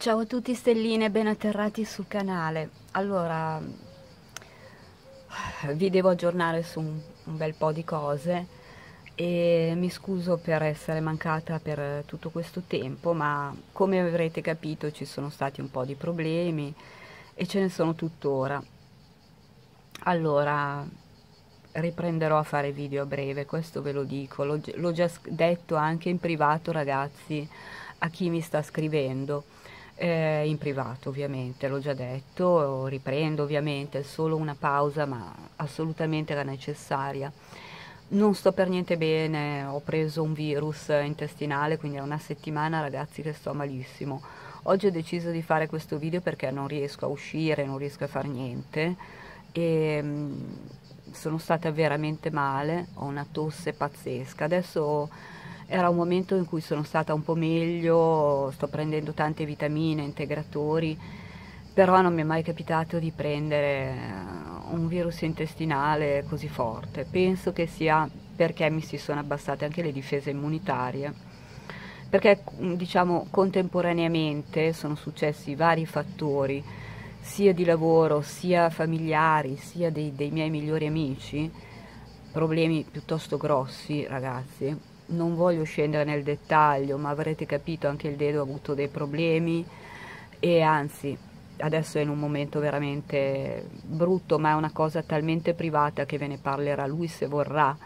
Ciao a tutti stelline, ben atterrati sul canale. Allora, vi devo aggiornare su un, un, bel po' di cose e mi scuso per essere mancata per tutto questo tempo, ma come avrete capito ci sono stati un po' di problemi e ce ne sono tuttora. Allora, riprenderò a fare video a breve, questo ve lo dico, l'ho già detto anche in privato ragazzi a chi mi sta scrivendo eh, in privato ovviamente, l'ho già detto, riprendo ovviamente, è solo una pausa ma assolutamente la necessaria. Non sto per niente bene, ho preso un virus intestinale, quindi è una settimana ragazzi che sto malissimo. Oggi ho deciso di fare questo video perché non riesco a uscire, non riesco a fare niente e mh, mm, sono stata veramente male, ho una tosse pazzesca. Adesso era un momento in cui sono stata un po' meglio, sto prendendo tante vitamine, integratori, però non mi è mai capitato di prendere eh, un virus intestinale così forte. Penso che sia perché mi si sono abbassate anche le difese immunitarie, perché mm, diciamo contemporaneamente sono successi vari fattori, sia di lavoro, sia familiari, sia dei, dei miei migliori amici, problemi piuttosto grossi ragazzi, non voglio scendere nel dettaglio, ma avrete capito anche il dedo ha avuto dei problemi e anzi adesso è in un momento veramente brutto, ma è una cosa talmente privata che ve ne parlerà lui se vorrà.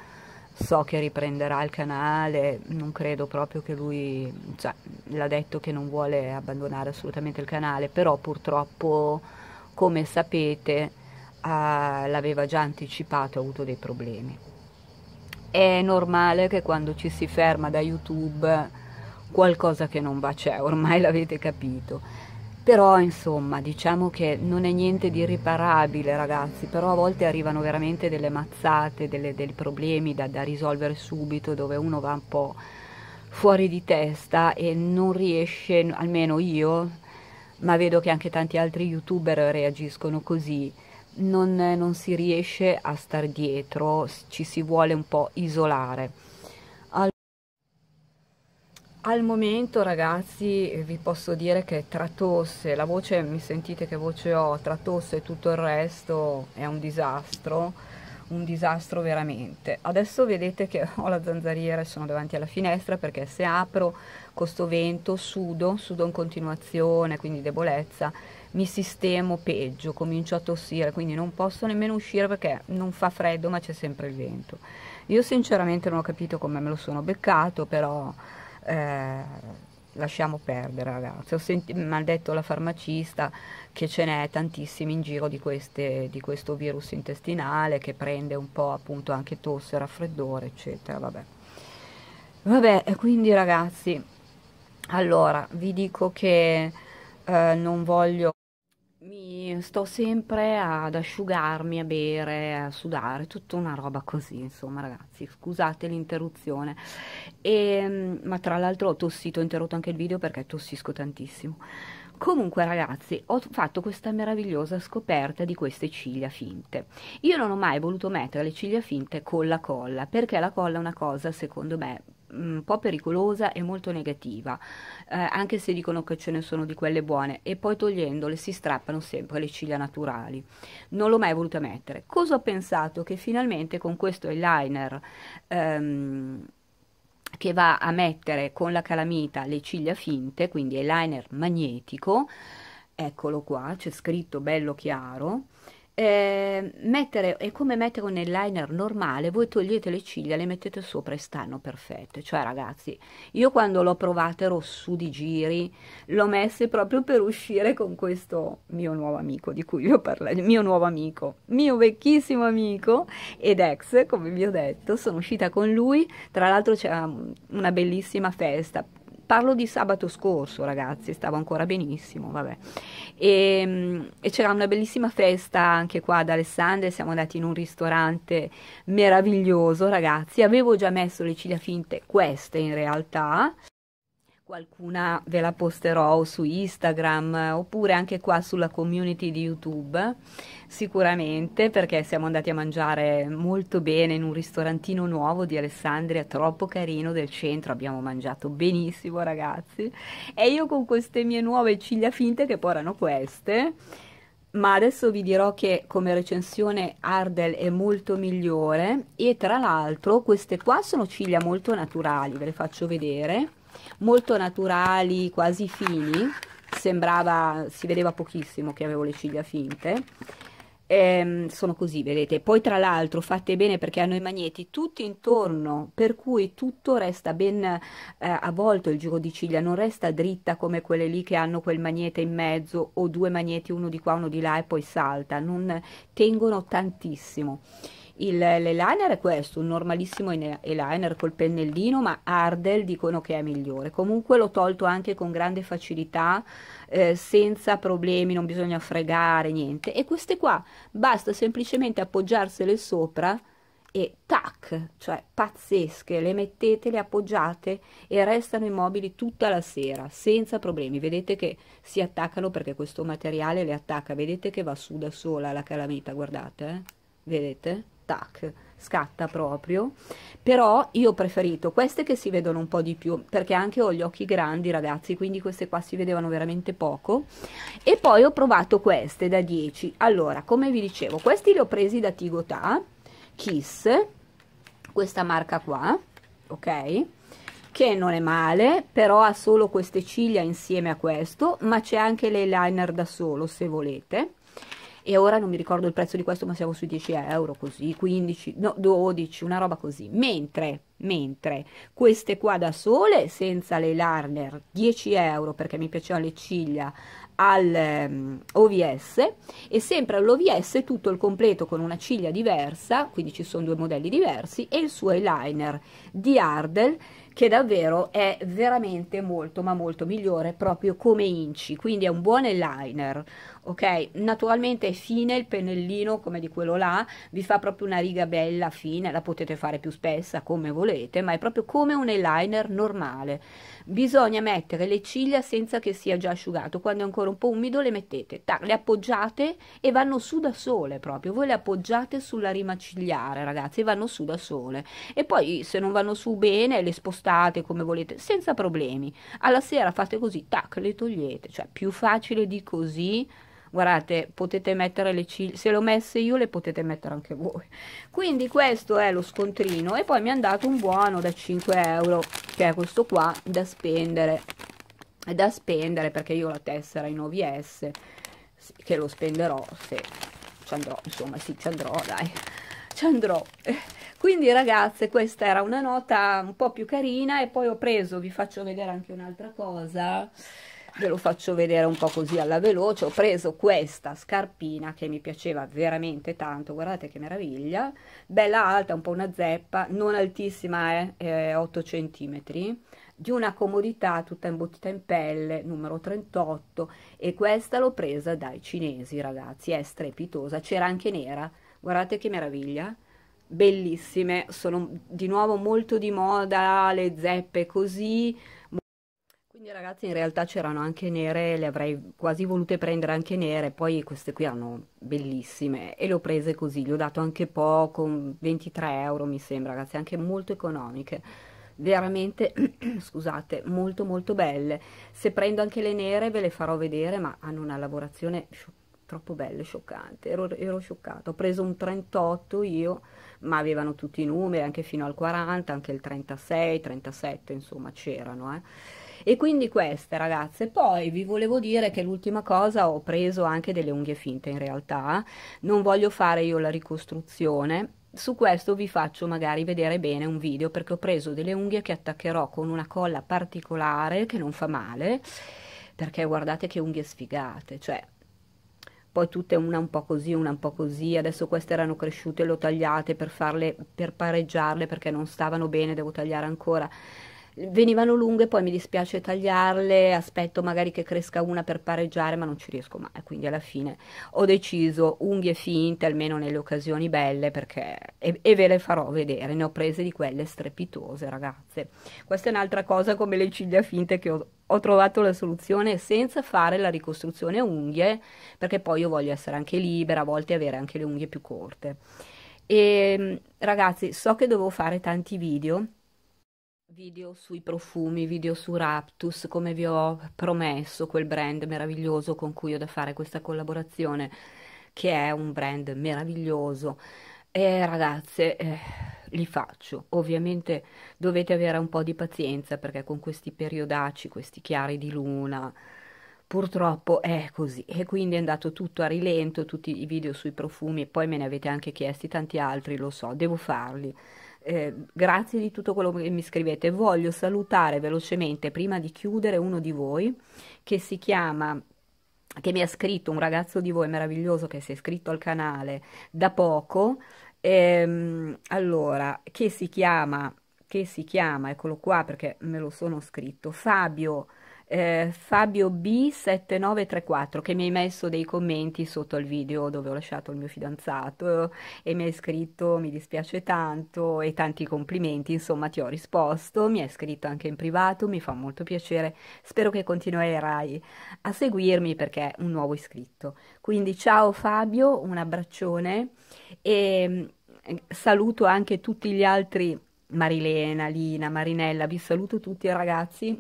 So che riprenderà il canale, non credo proprio che lui, cioè, l'ha detto che non vuole abbandonare assolutamente il canale, però purtroppo, come sapete, eh, l'aveva già anticipato, ha avuto dei problemi è normale che quando ci si ferma da YouTube qualcosa che non va c'è, ormai l'avete capito. Però insomma, diciamo che non è niente di riparabile ragazzi, però a volte arrivano veramente delle mazzate, delle, dei problemi da, da risolvere subito, dove uno va un po' fuori di testa e non riesce, almeno io, ma vedo che anche tanti altri youtuber reagiscono così, non, non si riesce a star dietro, ci si vuole un po' isolare. Al, al momento ragazzi vi posso dire che tra tosse, la voce, mi sentite che voce ho, tra tosse e tutto il resto è un disastro un disastro veramente. Adesso vedete che ho la zanzariera e sono davanti alla finestra perché se apro con sto vento sudo, sudo in continuazione, quindi debolezza mi sistemo peggio, comincio a tossire, quindi non posso nemmeno uscire perché non fa freddo ma c'è sempre il vento. Io sinceramente non ho capito come me lo sono beccato, però eh, lasciamo perdere ragazzi. Mi ha detto la farmacista che ce n'è tantissimi in giro di, queste, di, questo virus intestinale che prende un po' appunto anche tosse, raffreddore, eccetera, vabbè. Vabbè, quindi ragazzi, allora vi dico che eh, non voglio mi sto sempre ad asciugarmi, a bere, a sudare, tutta una roba così, insomma, ragazzi, scusate l'interruzione. E, ehm, ma tra l'altro ho tossito, ho interrotto anche il video perché tossisco tantissimo. Comunque ragazzi, ho fatto questa meravigliosa scoperta di queste ciglia finte. Io non ho mai voluto mettere le ciglia finte con la colla, perché la colla è una cosa, secondo me, un po' pericolosa e molto negativa, eh, anche se dicono che ce ne sono di quelle buone, e poi togliendole si strappano sempre le ciglia naturali. Non l'ho mai voluta mettere. Cosa ho pensato? Che finalmente con questo eyeliner ehm, che va a mettere con la calamita le ciglia finte, quindi eyeliner magnetico, eccolo qua, c'è scritto bello chiaro, eh, mettere, è come mettere un eyeliner normale, voi togliete le ciglia, le mettete sopra e stanno perfette. Cioè, ragazzi, io quando l'ho provata ero su di giri, l'ho messa proprio per uscire con questo mio nuovo amico di cui vi ho parlato, mio nuovo amico, mio vecchissimo amico ed ex, come vi ho detto, sono uscita con lui. Tra l'altro c'era una bellissima festa Parlo di sabato scorso, ragazzi, stavo ancora benissimo, vabbè. E, ehm, e c'era una bellissima festa anche qua ad Alessandria, siamo andati in un ristorante meraviglioso, ragazzi. Avevo già messo le ciglia finte, queste in realtà. Qualcuna ve la posterò su Instagram oppure anche qua sulla community di YouTube, sicuramente perché siamo andati a mangiare molto bene in un ristorantino nuovo di Alessandria, troppo carino del centro, abbiamo mangiato benissimo ragazzi e io con queste mie nuove ciglia finte che poi erano queste ma adesso vi dirò che come recensione Ardell è molto migliore e tra l'altro queste qua sono ciglia molto naturali, ve le faccio vedere molto naturali, quasi fini, sembrava, si vedeva pochissimo che avevo le ciglia finte, ehm, sono così, vedete, poi tra l'altro fatte bene perché hanno i magneti tutti intorno, per cui tutto resta ben eh, avvolto il giro di ciglia, non resta dritta come quelle lì che hanno quel magnete in mezzo o due magneti, uno di qua, uno di là e poi salta, non tengono tantissimo l'eyeliner è questo, un normalissimo eyeliner col pennellino, ma Ardell dicono che è migliore. Comunque l'ho tolto anche con grande facilità, eh, senza problemi, non bisogna fregare niente. E queste qua basta semplicemente appoggiarsele sopra e tac, cioè pazzesche, le mettete, le appoggiate e restano immobili tutta la sera senza problemi. Vedete che si attaccano perché questo materiale le attacca, vedete che va su da sola la calamita, guardate, eh? vedete? tac scatta proprio però io ho preferito queste che si vedono un po' di più perché anche ho gli occhi grandi ragazzi quindi queste qua si vedevano veramente poco e poi ho provato queste da 10 allora come vi dicevo questi li ho presi da Tigotà Kiss questa marca qua ok che non è male però ha solo queste ciglia insieme a questo ma c'è anche l'eyeliner da solo se volete e ora non mi ricordo il prezzo di questo ma siamo sui 10 euro così 15 no 12 una roba così mentre mentre queste qua da sole senza le liner 10 euro perché mi piacevano le ciglia all'OVS ehm, e sempre all'OVS tutto il completo con una ciglia diversa quindi ci sono due modelli diversi e il suo eyeliner di Ardell che davvero è veramente molto ma molto migliore proprio come inci quindi è un buon eyeliner ok? Naturalmente è fine il pennellino come di quello là, vi fa proprio una riga bella fine, la potete fare più spessa come volete, ma è proprio come un eyeliner normale. Bisogna mettere le ciglia senza che sia già asciugato, quando è ancora un po' umido le mettete, tac, le appoggiate e vanno su da sole proprio, voi le appoggiate sulla rima cigliare ragazzi e vanno su da sole e poi se non vanno su bene le spostate come volete senza problemi, alla sera fate così, tac, le togliete, cioè più facile di così guardate, potete mettere le ciglia, se le ho messe io le potete mettere anche voi. Quindi questo è lo scontrino e poi mi è andato un buono da 5 euro, che è questo qua, da spendere. da spendere perché io ho la tessera in OVS, che lo spenderò se ci andrò, insomma sì ci andrò dai, ci andrò. Quindi ragazze questa era una nota un po' più carina e poi ho preso, vi faccio vedere anche un'altra cosa ve lo faccio vedere un po' così alla veloce, ho preso questa scarpina che mi piaceva veramente tanto, guardate che meraviglia, bella alta, un po' una zeppa, non altissima è, eh, 8 eh, cm, di una comodità tutta imbottita in pelle, numero 38, e questa l'ho presa dai cinesi ragazzi, è strepitosa, c'era anche nera, guardate che meraviglia, bellissime, sono di nuovo molto di moda le zeppe così, quindi ragazzi in realtà c'erano anche nere, le avrei quasi volute prendere anche nere, poi queste qui erano bellissime e le ho prese così, le ho dato anche poco, 23 euro mi sembra ragazzi, anche molto economiche veramente scusate molto molto belle se prendo anche le nere ve le farò vedere ma hanno una lavorazione troppo belle scioccante ero, ero scioccata ho preso un 38 io ma avevano tutti i numeri anche fino al 40 anche il 36 37 insomma c'erano eh e quindi queste ragazze poi vi volevo dire che l'ultima cosa ho preso anche delle unghie finte in realtà non voglio fare io la ricostruzione su questo vi faccio magari vedere bene un video perché ho preso delle unghie che attaccherò con una colla particolare che non fa male perché guardate che unghie sfigate cioè poi tutte una un po' così, una un po' così, adesso queste erano cresciute, le ho tagliate per farle, per pareggiarle perché non stavano bene, devo tagliare ancora, venivano lunghe, poi mi dispiace tagliarle, aspetto magari che cresca una per pareggiare, ma non ci riesco mai, quindi alla fine ho deciso unghie finte, almeno nelle occasioni belle, perché, e, e ve le farò vedere, ne ho prese di quelle strepitose ragazze. Questa è un'altra cosa come le ciglia finte che ho, ho trovato la soluzione senza fare la ricostruzione unghie, perché poi io voglio essere anche libera, a volte avere anche le unghie più corte. E ehm, ragazzi, so che dovevo fare tanti video Video sui profumi, video su Raptus, come vi ho promesso, quel brand meraviglioso con cui ho da fare questa collaborazione, che è un brand meraviglioso. E ragazze, eh, li faccio. Ovviamente dovete avere un po' di pazienza perché con questi periodaci, questi chiari di luna, purtroppo è così e quindi è andato tutto a rilento, tutti i video sui profumi e poi me ne avete anche chiesti tanti altri, lo so, devo farli eh, grazie di tutto quello che mi scrivete. Voglio salutare velocemente, prima di chiudere, uno di voi che si chiama che mi ha scritto un ragazzo di voi meraviglioso che si è iscritto al canale da poco, ehm, allora, che si chiama, che si chiama, eccolo qua perché me lo sono scritto, Fabio eh, Fabio B7934 che mi hai messo dei commenti sotto al video dove ho lasciato il mio fidanzato e mi hai scritto mi dispiace tanto e tanti complimenti, insomma ti ho risposto, mi hai scritto anche in privato, mi fa molto piacere, spero che continuerai a seguirmi perché è un nuovo iscritto. Quindi ciao Fabio, un abbraccione e mm, saluto anche tutti gli altri Marilena, Lina, Marinella, vi saluto tutti ragazzi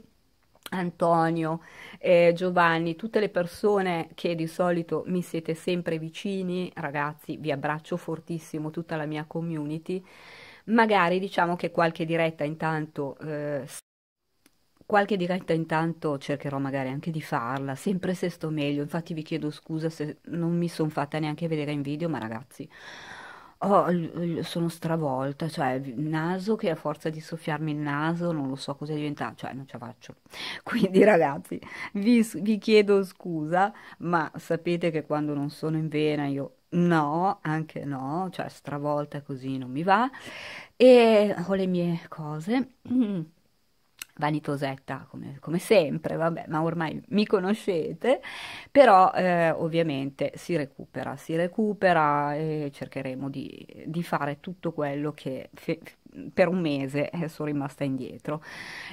Antonio, eh, Giovanni, tutte le persone che di solito mi siete sempre vicini, ragazzi, vi abbraccio fortissimo tutta la mia community. Magari diciamo che qualche diretta intanto eh, qualche diretta intanto cercherò magari anche di farla, sempre se sto meglio. Infatti vi chiedo scusa se non mi sono fatta neanche vedere in video, ma ragazzi, Oh, sono stravolta, cioè il naso che a forza di soffiarmi il naso non lo so cosa è diventato, cioè non ce la faccio. Quindi ragazzi, vi, vi chiedo scusa, ma sapete che quando non sono in vena io no, anche no, cioè stravolta così non mi va e ho le mie cose. vanitosetta come, come, sempre, vabbè, ma ormai mi conoscete, però eh, ovviamente si recupera, si recupera e cercheremo di, di fare tutto quello che fe- per un mese eh, sono rimasta indietro.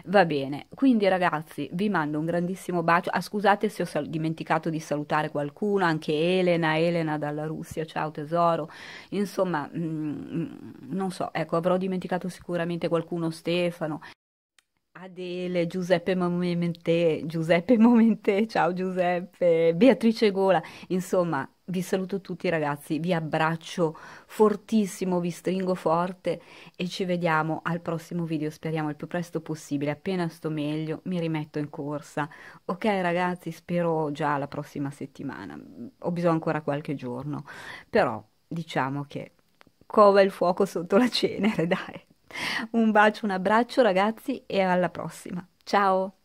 Va bene, quindi ragazzi vi mando un grandissimo bacio, ah, scusate se ho sal- dimenticato di salutare qualcuno, anche Elena, Elena dalla Russia, ciao tesoro, insomma, mh, mm, mm, non so, ecco, avrò dimenticato sicuramente qualcuno, Stefano. Adele, Giuseppe Momente, Giuseppe Momente, ciao Giuseppe, Beatrice Gola, insomma vi saluto tutti ragazzi, vi abbraccio fortissimo, vi stringo forte e ci vediamo al prossimo video, speriamo il più presto possibile, appena sto meglio mi rimetto in corsa. Ok ragazzi, spero già la prossima settimana, ho bisogno ancora qualche giorno, però diciamo che cova il fuoco sotto la cenere, dai. Un bacio, un abbraccio ragazzi e alla prossima. Ciao!